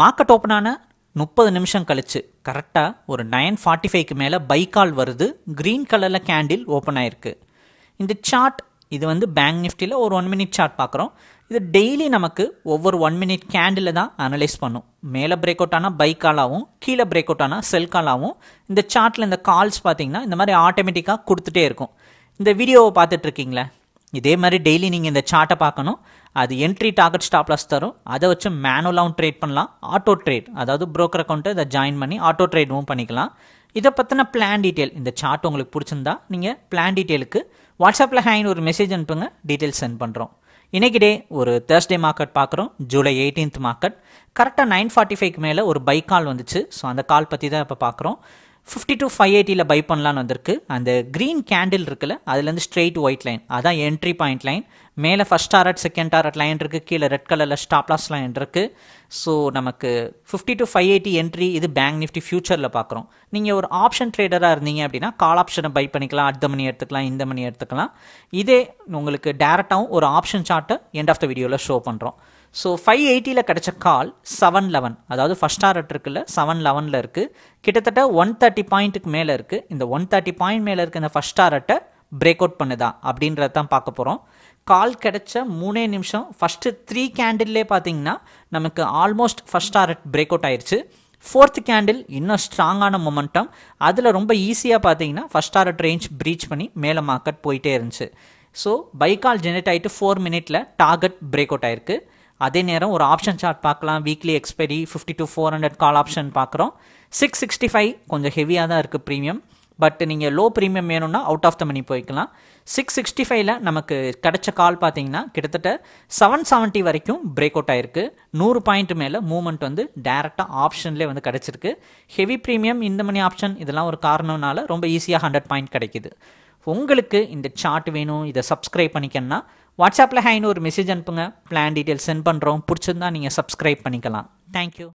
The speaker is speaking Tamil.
மார்க்கெட் ஓப்பன் ஆன முப்பது நிமிஷம் கழிச்சு கரெக்டாக ஒரு நைன் ஃபார்ட்டி ஃபைவ்க்கு மேலே பைக்கால் வருது க்ரீன் கலரில் கேண்டில் ஓப்பன் ஆயிருக்கு இந்த சார்ட் இது வந்து பேங்க் நிஃப்டியில் ஒரு ஒன் மினிட் சார்ட் பார்க்குறோம் இது டெய்லி நமக்கு ஒவ்வொரு ஒன் மினிட் கேண்டில் தான் அனலைஸ் பண்ணும் மேலே பிரேக் அவுட் ஆனால் கால் ஆகும் கீழே பிரேக் அவுட் ஆனால் செல் ஆகும் இந்த சார்ட்டில் இந்த கால்ஸ் பார்த்தீங்கன்னா இந்த மாதிரி ஆட்டோமேட்டிக்காக கொடுத்துட்டே இருக்கும் இந்த வீடியோவை பார்த்துட்ருக்கீங்களே இதே மாதிரி டெய்லி நீங்கள் இந்த சார்ட்டை பார்க்கணும் அது என்ட்ரி டார்கெட் ஸ்டாப் லாஸ் தரும் அதை வச்சு மேனுவலாகவும் ட்ரேட் பண்ணலாம் ஆட்டோ ட்ரேட் அதாவது ப்ரோக்கர் அக்கௌண்ட்டு இதை ஜாயின் பண்ணி ஆட்டோ ட்ரேடும் பண்ணிக்கலாம் இதை பற்றின பிளான் டீட்டெயில் இந்த சார்ட் உங்களுக்கு பிடிச்சிருந்தா நீங்கள் பிளான் டீட்டெயிலுக்கு வாட்ஸ்அப்பில் ஹேங் ஒரு மெசேஜ் அனுப்புங்க டீட்டெயில்ஸ் சென்ட் பண்ணுறோம் இன்றைக்கி டே ஒரு தேர்ஸ்டே மார்க்கெட் பார்க்குறோம் ஜூலை எயிட்டீன்த் மார்க்கெட் கரெக்டாக நைன் ஃபார்ட்டி ஃபைவ்க்கு மேலே ஒரு பை கால் வந்துச்சு ஸோ அந்த கால் பற்றி தான் இப்போ பார்க்குறோம் ஃபிஃப்டி டு ஃபைவ் எயிட்டியில் பை பண்ணலான்னு வந்திருக்கு அந்த க்ரீன் கேண்டில் இருக்குல்ல அதுலேருந்து ஸ்ட்ரெயிட் ஒயிட் லைன் அதான் என்ட்ரி பாயிண்ட் லைன் மேலே first target second target line இருக்குது கீழே ரெட் கலரில் ஸ்டாப்லாஸ் லைன் இருக்குது ஸோ நமக்கு fifty two five eighty entry இது பேங்க் நிஃப்டி ஃபியூச்சரில் பார்க்குறோம் நீங்கள் ஒரு ஆப்ஷன் ட்ரேடராக இருந்தீங்க அப்படின்னா கால் ஆப்ஷனை பை பண்ணிக்கலாம் அடுத்த மணி எடுத்துக்கலாம் இந்த மணி எடுத்துக்கலாம் இதே உங்களுக்கு டேரெக்டாகவும் ஒரு ஆப்ஷன் சார்ட்டை எண்ட் ஆஃப் த வீடியோவில் ஷோ பண்ணுறோம் ஸோ ஃபைவ் எயிட்டியில் கிடச்ச கால் செவன் லெவன் அதாவது ஃபஸ்ட் டாரட் இருக்குல்ல செவன் லெவனில் இருக்குது கிட்டத்தட்ட ஒன் தேர்ட்டி பாயிண்ட்டுக்கு மேலே இருக்குது இந்த ஒன் தேர்ட்டி பாயிண்ட் மேலே இருக்க இந்த ஃபஸ்ட் டாரட்டை பிரேக் அவுட் பண்ணுதா அப்படின்றத தான் பார்க்க போகிறோம் கால் கிடச்ச மூணே நிமிஷம் ஃபஸ்ட்டு த்ரீ கேண்டில்லே பார்த்தீங்கன்னா நமக்கு almost first target break out ஆயிடுச்சு ஃபோர்த் கேண்டில் இன்னும் ஸ்ட்ராங்கான மொமெண்டம் அதில் ரொம்ப ஈஸியாக பார்த்தீங்கன்னா ஃபஸ்ட் டாரட் ரேஞ்ச் ப்ரீச் பண்ணி மேலே மார்க்கெட் போயிட்டே இருந்துச்சு ஸோ பைக்கால் ஜெனரேட் ஆகிட்டு ஃபோர் மினிட்டில் டார்கெட் பிரேக் அவுட் ஆயிருக்கு அதே நேரம் ஒரு ஆப்ஷன் சார்ட் பார்க்கலாம் weekly expiry fifty two four hundred call option பார்க்குறோம் சிக்ஸ் சிக்ஸ்டி ஃபைவ் கொஞ்சம் ஹெவியாக தான் இருக்குது ப்ரீமியம் பட் நீங்கள் லோ ப்ரீமியம் வேணும்னா அவுட் ஆஃப் த மணி போய்க்கலாம் சிக்ஸ் சிக்ஸ்டி ஃபைவ்ல நமக்கு கிடைச்ச கால் பார்த்தீங்கன்னா கிட்டத்தட்ட செவன் செவன்ட்டி வரைக்கும் பிரேக் அவுட் ஆயிருக்கு நூறு பாயிண்ட் மேலே மூவ்மெண்ட் வந்து டேரெக்டாக ஆப்ஷன்லேயே வந்து கிடச்சிருக்கு ஹெவி ப்ரீமியம் இந்த மணி ஆப்ஷன் இதெல்லாம் ஒரு காரணம்னால ரொம்ப ஈஸியாக ஹண்ட்ரட் பாயிண்ட் கிடைக்கிது உங்களுக்கு இந்த சார்ட் வேணும் இதை சப்ஸ்கிரைப் பண்ணிக்கணும்னா வாட்ஸ்அப்பில் ஹைன்னு ஒரு மெசேஜ் அனுப்புங்க பிளான் டீட்டெயில் சென்ட் பண்ணுறோம் பிடிச்சிருந்தா நீங்கள் சப்ஸ்கிரைப் பண்ணிக்கலாம் தேங்க்யூ